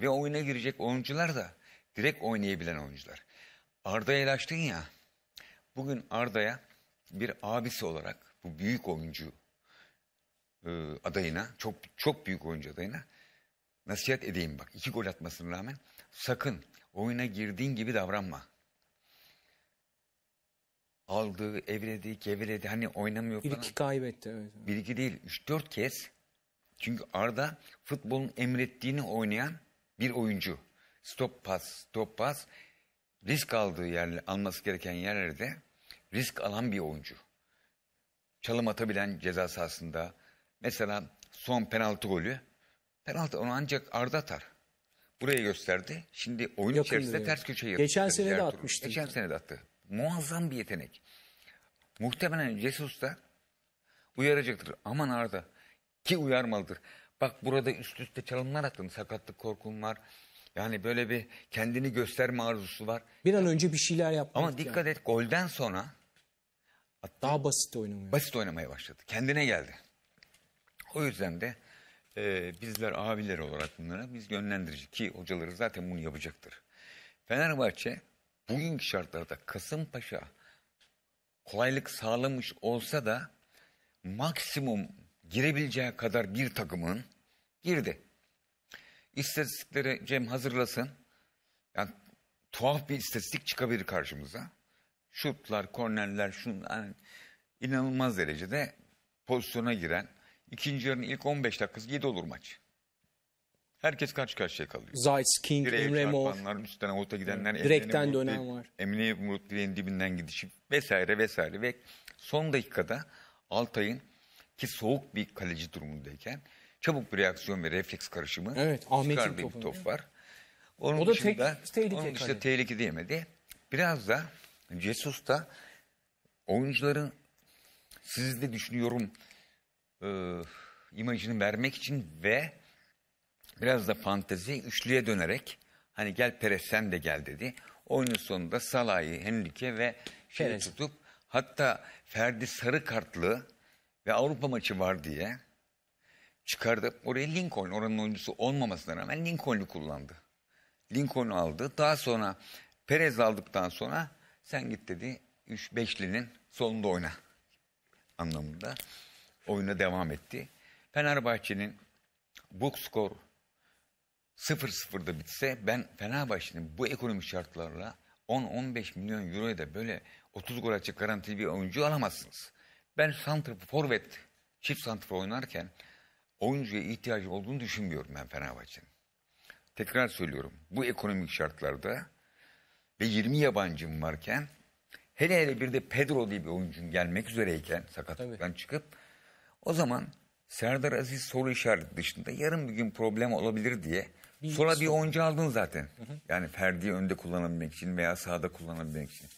Ve oyuna girecek oyuncular da direkt oynayabilen oyuncular. Arda'ya açtın ya. Bugün Arda'ya bir abisi olarak bu büyük oyuncu e, adayına, çok çok büyük oyuncu adayına nasihat edeyim bak. iki gol atmasına rağmen sakın oyuna girdiğin gibi davranma. Aldı, evredi, keviredi. Hani oynamıyor falan. Bir iki kaybetti. Evet. Bir iki değil. Üç dört kez. Çünkü Arda futbolun emrettiğini oynayan bir oyuncu stop pas stop pas risk aldığı yerle alması gereken yerlerde risk alan bir oyuncu. Çalım atabilen ceza sahasında mesela son penaltı golü penaltı onu ancak Arda atar. Buraya gösterdi. Şimdi oyun Yakın içerisinde ters köşeye yaptı. Geçen sene de atmıştı. Geçen sene de attı. Muazzam bir yetenek. Muhtemelen Jesus da uyaracaktır. Aman Arda ki uyarmalıdır. Bak burada üst üste çalımlar attın. Sakatlık korkun var. Yani böyle bir kendini gösterme arzusu var. Bir an önce bir şeyler yapmak. Ama dikkat yani. et golden sonra hatta daha basit oynamaya. Basit oynamaya başladı. Kendine geldi. O yüzden de e, bizler abiler olarak bunlara biz yönlendirici ki hocaları zaten bunu yapacaktır. Fenerbahçe bugünkü şartlarda Kasımpaşa kolaylık sağlamış olsa da maksimum girebileceği kadar bir takımın girdi. İstatistikleri Cem hazırlasın. Yani tuhaf bir istatistik çıkabilir karşımıza. Şutlar, kornerler, şun, yani inanılmaz derecede pozisyona giren ikinci yarının ilk 15 dakikası 7 olur maç. Herkes karşı karşıya kalıyor. Zayt, King, Emre Mor. Üstten avuta gidenler. Hmm. Direkten dönen var. Emine Murat direğin dibinden gidişi vesaire vesaire. Ve son dakikada Altay'ın ki soğuk bir kaleci durumundayken çabuk bir reaksiyon ve refleks karışımı evet, çıkar bir top var. Onun o da dışında, tek, tehlike onun dışında tehlike diyemedi. Biraz da Jesus da oyuncuların sizi de düşünüyorum e, imajını vermek için ve biraz da fantezi üçlüye dönerek hani gel Perez sen de gel dedi. Oyunun sonunda Salah'ı, Henrique ve şeyi tutup hatta Ferdi sarı kartlı ve Avrupa maçı var diye çıkardı. Oraya Lincoln oranın oyuncusu olmamasına rağmen Lincoln'u kullandı. Lincoln'u aldı. Daha sonra Perez aldıktan sonra sen git dedi 3-5'linin solunda oyna anlamında oyuna devam etti. Fenerbahçe'nin bu skor 0-0'da bitse ben Fenerbahçe'nin bu ekonomi şartlarla 10-15 milyon euroya da böyle 30 gol atacak garantili bir oyuncu alamazsınız. Ben santrfor, forvet, çift santrfor oynarken oyuncuya ihtiyacı olduğunu düşünmüyorum ben Fenerbahçe'nin. Tekrar söylüyorum. Bu ekonomik şartlarda ve 20 yabancım varken hele hele bir de Pedro diye bir oyuncun gelmek üzereyken sakatlıktan Tabii. çıkıp o zaman Serdar Aziz soru işareti dışında yarın bir gün problem olabilir diye bir sonra bir sorun. oyuncu aldın zaten. Hı hı. Yani Ferdi'yi önde kullanabilmek için veya sahada kullanabilmek için.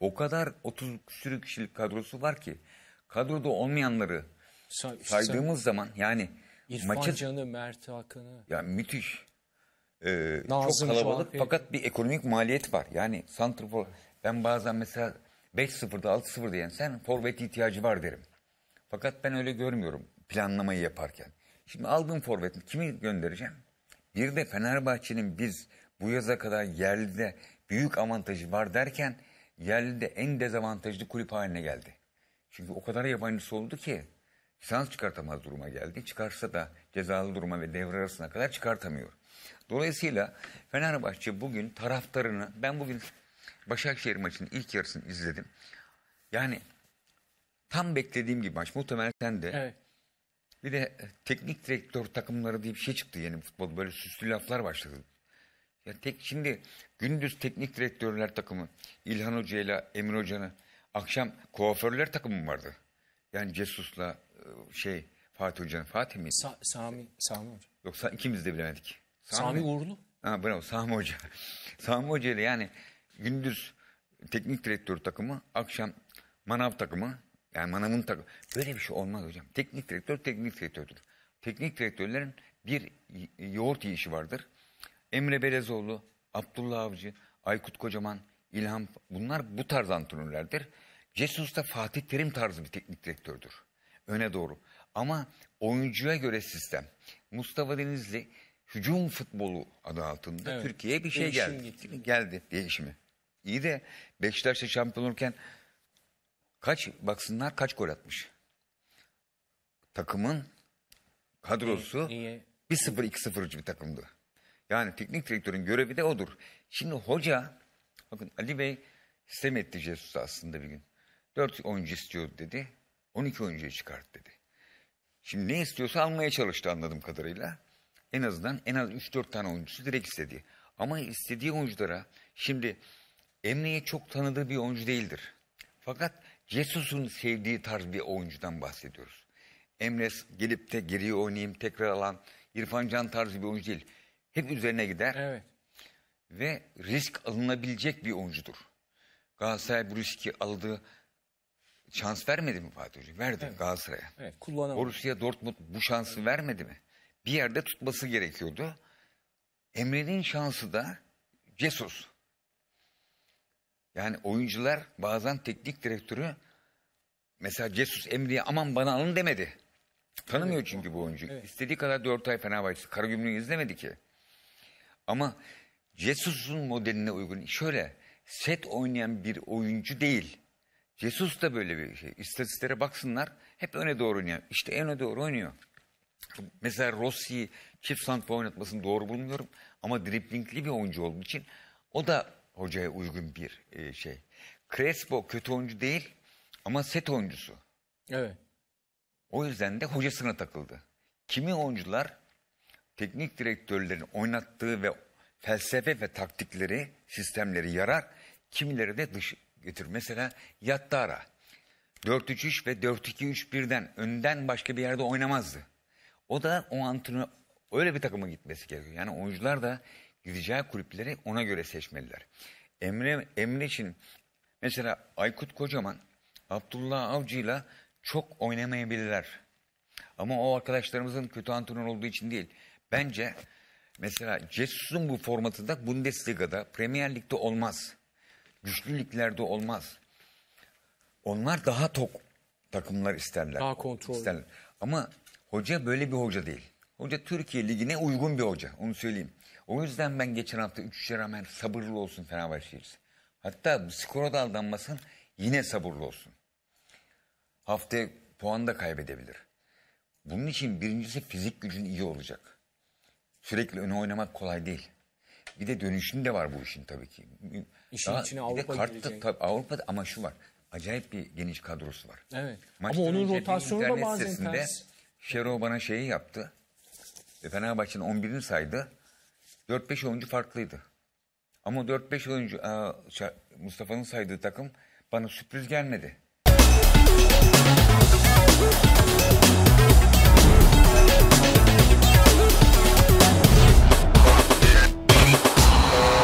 O kadar 30 sürü kişilik kadrosu var ki kadroda olmayanları Say, saydığımız zaman yani İrfan maçı, Can'ı, Mert Hakan'ı. Ya müthiş. Ee, Nazım çok kalabalık Cahil. fakat bir ekonomik maliyet var. Yani santrfor ben bazen mesela 5-0'da 6-0'da yensen forvet ihtiyacı var derim. Fakat ben öyle görmüyorum planlamayı yaparken. Şimdi aldım forvetini kimi göndereceğim? Bir de Fenerbahçe'nin biz bu yaza kadar yerlide büyük avantajı var derken yerlide en dezavantajlı kulüp haline geldi. Çünkü o kadar yabancısı oldu ki lisans çıkartamaz duruma geldi. Çıkarsa da cezalı duruma ve devre arasına kadar çıkartamıyor. Dolayısıyla Fenerbahçe bugün taraftarını ben bugün Başakşehir maçının ilk yarısını izledim. Yani tam beklediğim gibi maç muhtemelen sen de. Evet. Bir de teknik direktör takımları diye bir şey çıktı yeni futbol böyle süslü laflar başladı. Ya tek şimdi gündüz teknik direktörler takımı İlhan Hoca ile Emir Hoca'nın akşam kuaförler takımı vardı. Yani Cesus'la e, şey Fatih Hoca'nın Fatih miydi? Sa Sami, Sami Hoca. Yok ikimiz de bilemedik. Sami, Sami Uğurlu. Ha bravo Sami Hoca. Sami Hoca ile yani gündüz teknik direktör takımı, akşam manav takımı. Yani manavın takımı. Böyle bir şey olmaz hocam. Teknik direktör teknik direktördür. Teknik direktörlerin bir yoğurt yiyişi vardır. Emre Belezoğlu, Abdullah Avcı, Aykut Kocaman, İlham bunlar bu tarz antrenörlerdir. Jason Usta Fatih Terim tarzı bir teknik direktördür. Öne doğru. Ama oyuncuya göre sistem. Mustafa Denizli hücum futbolu adı altında evet. Türkiye'ye bir şey Değişim geldi. Getirdim. Geldi değişimi. İyi de Beşiktaş'ta şampiyon olurken kaç baksınlar kaç gol atmış. Takımın kadrosu 1-0 2-0'cı bir takımdı. Yani teknik direktörün görevi de odur. Şimdi hoca bakın Ali Bey sistem etti Jesus'u aslında bir gün. 4 oyuncu istiyor dedi. 12 oyuncuyu çıkart dedi. Şimdi ne istiyorsa almaya çalıştı anladığım kadarıyla. En azından en az 3-4 tane oyuncusu direkt istedi. Ama istediği oyunculara şimdi Emre'ye çok tanıdığı bir oyuncu değildir. Fakat Jesus'un sevdiği tarz bir oyuncudan bahsediyoruz. Emre gelip de geriye oynayayım tekrar alan İrfan Can tarzı bir oyuncu değil. Hep üzerine gider. Evet. Ve risk alınabilecek bir oyuncudur. Galatasaray bu riski aldığı şans vermedi mi Fatih Hoca? Verdi evet. Galatasaray'a. Evet, kullanamadı. Borussia Dortmund bu şansı evet. vermedi mi? Bir yerde tutması gerekiyordu. Emre'nin şansı da Cesus. Yani oyuncular bazen teknik direktörü mesela Cesus Emre'ye aman bana alın demedi. Tanımıyor evet. çünkü bu oyuncu. Evet. İstediği kadar 4 ay Fenerbahçe Karagümrük'ü izlemedi ki. Ama Jesus'un modeline uygun şöyle set oynayan bir oyuncu değil. Jesus da böyle bir şey. İstatistiklere baksınlar hep öne doğru oynuyor. İşte öne doğru oynuyor. Mesela Rossi'yi çift santra oynatmasını doğru bulmuyorum. Ama driplingli bir oyuncu olduğu için o da hocaya uygun bir e, şey. Crespo kötü oyuncu değil ama set oyuncusu. Evet. O yüzden de hocasına takıldı. Kimi oyuncular teknik direktörlerin oynattığı ve felsefe ve taktikleri, sistemleri yarar. Kimileri de dış getirir. Mesela Yattara 4-3-3 ve 4 2 3 birden önden başka bir yerde oynamazdı. O da o antrenör öyle bir takıma gitmesi gerekiyor. Yani oyuncular da gideceği kulüpleri ona göre seçmeliler. Emre, Emre için mesela Aykut Kocaman Abdullah Avcı'yla çok oynamayabilirler. Ama o arkadaşlarımızın kötü antrenör olduğu için değil. Bence mesela Jesus'un bu formatında Bundesliga'da, Premier Lig'de olmaz güçlü olmaz. Onlar daha tok takımlar isterler. Daha kontrol. Isterler. Ama hoca böyle bir hoca değil. Hoca Türkiye Ligi'ne uygun bir hoca. Onu söyleyeyim. O yüzden ben geçen hafta 3-3'e rağmen sabırlı olsun Fenerbahçe'yiz. Hatta skora da aldanmasın yine sabırlı olsun. Haftaya puan da kaybedebilir. Bunun için birincisi fizik gücün iyi olacak. Sürekli öne oynamak kolay değil. Bir de dönüşüm de var bu işin tabii ki. İşin Daha, içine Avrupa kartta, tabii, Avrupa'da ama şu var. Acayip bir geniş kadrosu var. Evet. Maçtan ama onun rotasyonu da bazen ters. Şero bana şeyi yaptı. E, Fenerbahçe'nin 11'ini saydı. 4-5 oyuncu farklıydı. Ama 4-5 oyuncu Mustafa'nın saydığı takım bana sürpriz gelmedi.